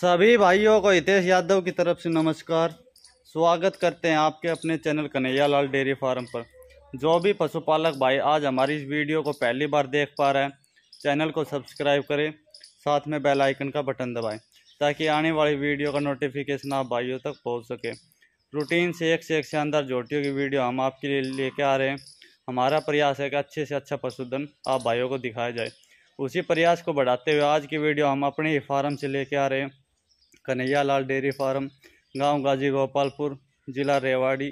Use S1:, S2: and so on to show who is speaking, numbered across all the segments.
S1: सभी भाइयों को हितेश यादव की तरफ से नमस्कार स्वागत करते हैं आपके अपने channel Kanhaiya Lal dairy farm पर जो भी पशुपालक भाई आज हमारी इस वीडियो को पहली बार देख पा रहे हैं चैनल को सब्सक्राइब करें साथ में बेल आइकन का बटन दबाएं ताकि आने वाली वीडियो का नोटिफिकेशन आप भाइयों तक पहुंच सके रूटीन से एक से एक शानदार जोटियों की वीडियो हम आपके लिए लेके आ रहे हैं हमारा प्रयास है कि अच्छे से अच्छा पशुधन आप भाइयों को दिखाया जाए उसी प्रयास को बढ़ाते हुए आज की वीडियो हम अपने ही फार्म से लेके आ रहे हैं कन्हैया लाल डेयरी फार्म गांव गाजी गोपालपुर ज़िला रेवाड़ी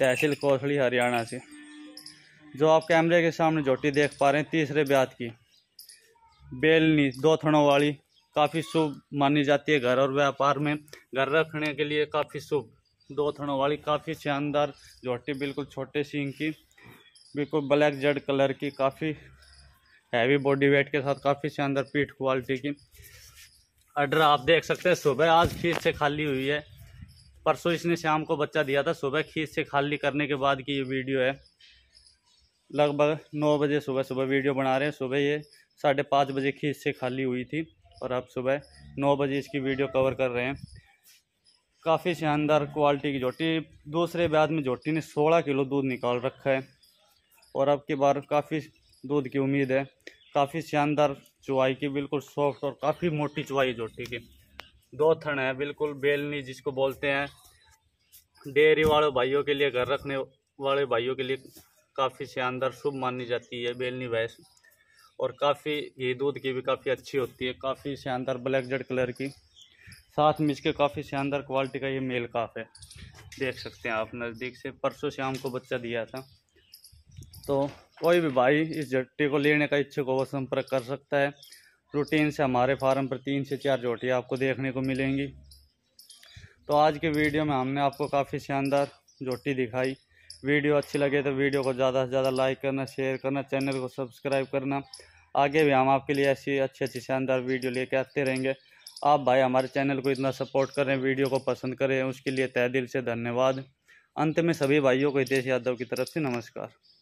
S1: तहसील कोसली हरियाणा से जो आप कैमरे के सामने झोटी देख पा रहे हैं तीसरे ब्याज की बेलनी दो थड़ों वाली काफ़ी शुभ मानी जाती है घर और व्यापार में घर रखने के लिए काफ़ी शुभ दो थड़ों वाली काफ़ी शानदार झोटी बिल्कुल छोटे सींग की बिल्कुल ब्लैक जेड कलर की काफ़ी हैवी बॉडी वेट के साथ काफ़ी शानदार पीठ क्वालिटी की अडर आप देख सकते हैं सुबह आज खीर से खाली हुई है परसों इसने शाम को बच्चा दिया था सुबह खीर से खाली करने के बाद की ये वीडियो है लगभग नौ बजे सुबह सुबह वीडियो बना रहे हैं सुबह ये साढ़े पाँच बजे खीर से खाली हुई थी और अब सुबह नौ बजे इसकी वीडियो कवर कर रहे हैं काफ़ी शानदार क्वालिटी की झोटी दूसरे ब्याज में झोटी ने सोलह किलो दूध निकाल रखा है और अब की बार काफ़ी दूध की उम्मीद है काफ़ी शानदार चुवाई की बिल्कुल सॉफ्ट और काफ़ी मोटी चुवाई जोटी की दो थन है बिल्कुल बेलनी जिसको बोलते हैं डेयरी वाले भाइयों के लिए घर रखने वाले भाइयों के लिए काफ़ी शानदार शुभ मानी जाती है बेलनी भैंस और काफ़ी घी दूध की भी काफ़ी अच्छी होती है काफ़ी शानदार ब्लैक जेड कलर की साथ में इसके काफ़ी शानदार क्वालिटी का ये मेल काफ है देख सकते हैं आप नज़दीक से परसों शाम को बच्चा दिया था तो कोई भी भाई इस झट्टी को लेने का इच्छुक हो संपर्क कर सकता है रूटीन से हमारे फार्म पर तीन से चार झोटियाँ आपको देखने को मिलेंगी तो आज के वीडियो में हमने आपको काफ़ी शानदार झोटी दिखाई वीडियो अच्छी लगे तो वीडियो को ज़्यादा से ज़्यादा लाइक करना शेयर करना चैनल को सब्सक्राइब करना आगे भी हम आपके लिए ऐसी अच्छी अच्छी शानदार वीडियो लेके आते रहेंगे आप भाई हमारे चैनल को इतना सपोर्ट करें वीडियो को पसंद करें उसके लिए तय दिल से धन्यवाद अंत में सभी भाइयों को हितेश यादव की तरफ से नमस्कार